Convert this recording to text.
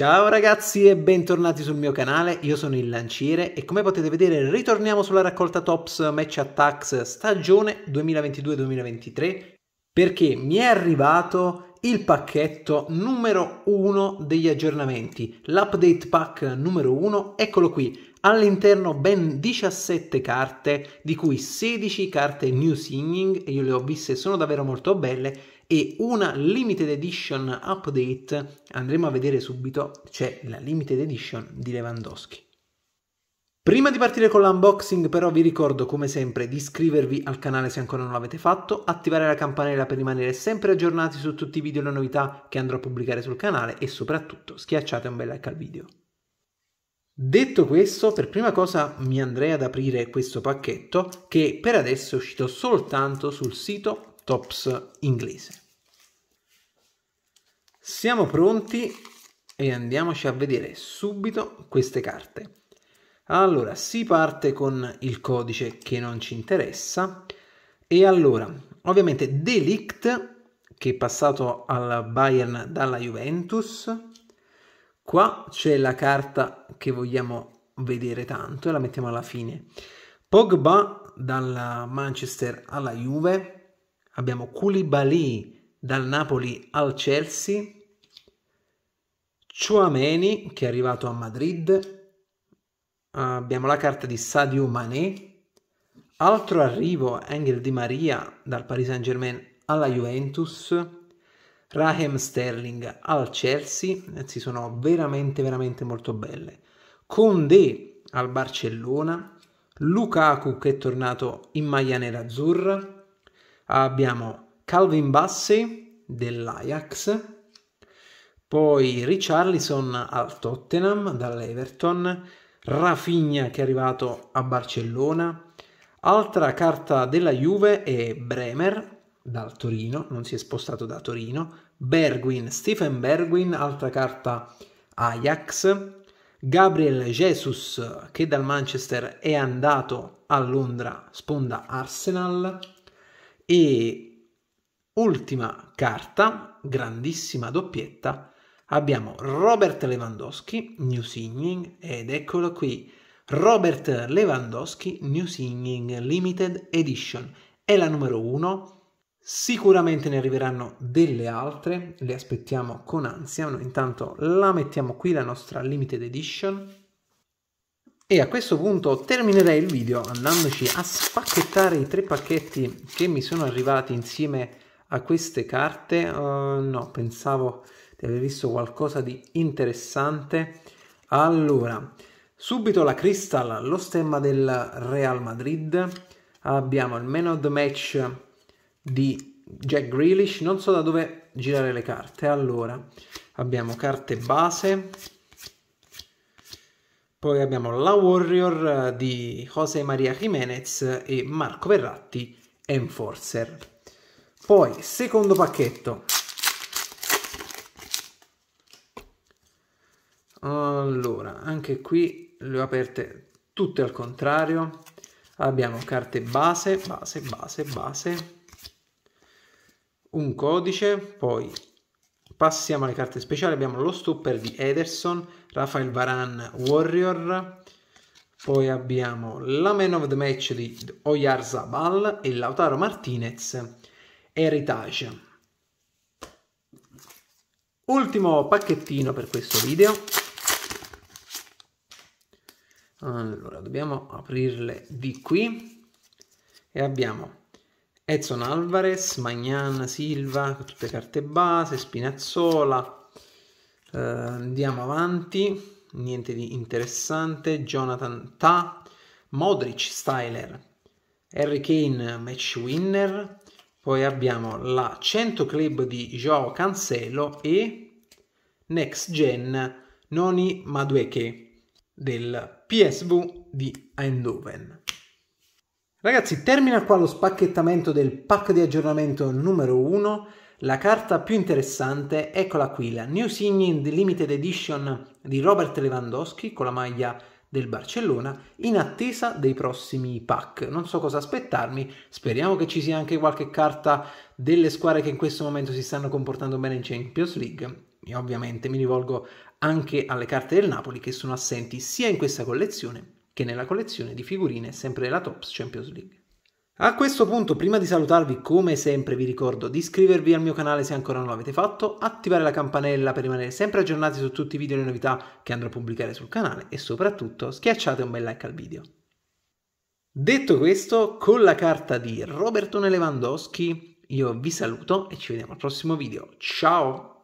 Ciao ragazzi e bentornati sul mio canale, io sono il Lanciere e come potete vedere ritorniamo sulla raccolta Tops Match Attacks stagione 2022-2023 perché mi è arrivato il pacchetto numero 1 degli aggiornamenti, l'update pack numero 1, eccolo qui, all'interno ben 17 carte di cui 16 carte New Singing e io le ho viste sono davvero molto belle e una limited edition update, andremo a vedere subito, c'è la limited edition di Lewandowski. Prima di partire con l'unboxing però vi ricordo come sempre di iscrivervi al canale se ancora non l'avete fatto, attivare la campanella per rimanere sempre aggiornati su tutti i video e le novità che andrò a pubblicare sul canale e soprattutto schiacciate un bel like al video. Detto questo, per prima cosa mi andrei ad aprire questo pacchetto che per adesso è uscito soltanto sul sito tops inglese. Siamo pronti e andiamoci a vedere subito queste carte. Allora, si parte con il codice che non ci interessa e allora, ovviamente Delict che è passato al Bayern dalla Juventus. Qua c'è la carta che vogliamo vedere tanto e la mettiamo alla fine. Pogba dalla Manchester alla Juve, Abbiamo Koulibaly dal Napoli al Chelsea, Chouameni che è arrivato a Madrid, abbiamo la carta di Sadio Mané, altro arrivo Engel Di Maria dal Paris Saint Germain alla Juventus, Raheem Sterling al Chelsea, eh, si sono veramente veramente molto belle, Conde al Barcellona, Lukaku che è tornato in maglia nera azzurra, abbiamo Calvin Bassey dell'Ajax, poi Richarlison al Tottenham dall'Everton, Rafinha che è arrivato a Barcellona, altra carta della Juve è Bremer dal Torino, non si è spostato da Torino, Bergwin, Stephen Bergwin, altra carta Ajax, Gabriel Jesus che dal Manchester è andato a Londra, sponda Arsenal, e ultima carta, grandissima doppietta, abbiamo Robert Lewandowski, New Singing, ed eccolo qui, Robert Lewandowski New Singing Limited Edition. È la numero uno, Sicuramente ne arriveranno delle altre, le aspettiamo con ansia. Noi intanto la mettiamo qui, la nostra limited edition. E a questo punto terminerei il video andandoci a spacchettare i tre pacchetti che mi sono arrivati insieme a queste carte. Uh, no, pensavo di aver visto qualcosa di interessante. Allora, subito la Crystal, lo stemma del Real Madrid. Abbiamo il man of the match di Jack Grealish. Non so da dove girare le carte. Allora, abbiamo carte base poi abbiamo la Warrior eh, di José María Jiménez e Marco Verratti Enforcer. Poi, secondo pacchetto. Allora, anche qui le ho aperte tutte al contrario. Abbiamo carte base, base, base, base. Un codice, poi passiamo alle carte speciali. Abbiamo lo stopper di Ederson, Rafael Varan Warrior. Poi abbiamo la man of the match di Oyar Zabal e Lautaro Martinez Heritage. Ultimo pacchettino per questo video. Allora, dobbiamo aprirle di qui. E abbiamo Edson Alvarez, Magnan Silva, tutte carte base, Spinazzola, eh, andiamo avanti, niente di interessante. Jonathan Ta, Modric Styler, Harry Kane match winner. Poi abbiamo la 100 club di Joao Cancelo e Next Gen Noni Madueke del PSV di Eindhoven. Ragazzi, termina qua lo spacchettamento del pack di aggiornamento numero 1. La carta più interessante, eccola qui, la New Signing Limited Edition di Robert Lewandowski con la maglia del Barcellona in attesa dei prossimi pack. Non so cosa aspettarmi, speriamo che ci sia anche qualche carta delle squadre che in questo momento si stanno comportando bene in Champions League. E ovviamente mi rivolgo anche alle carte del Napoli che sono assenti sia in questa collezione che nella collezione di figurine sempre della Tops Champions League. A questo punto, prima di salutarvi, come sempre vi ricordo di iscrivervi al mio canale se ancora non l'avete fatto, attivare la campanella per rimanere sempre aggiornati su tutti i video e le novità che andrò a pubblicare sul canale e soprattutto schiacciate un bel like al video. Detto questo, con la carta di Robertone Lewandowski, io vi saluto e ci vediamo al prossimo video. Ciao!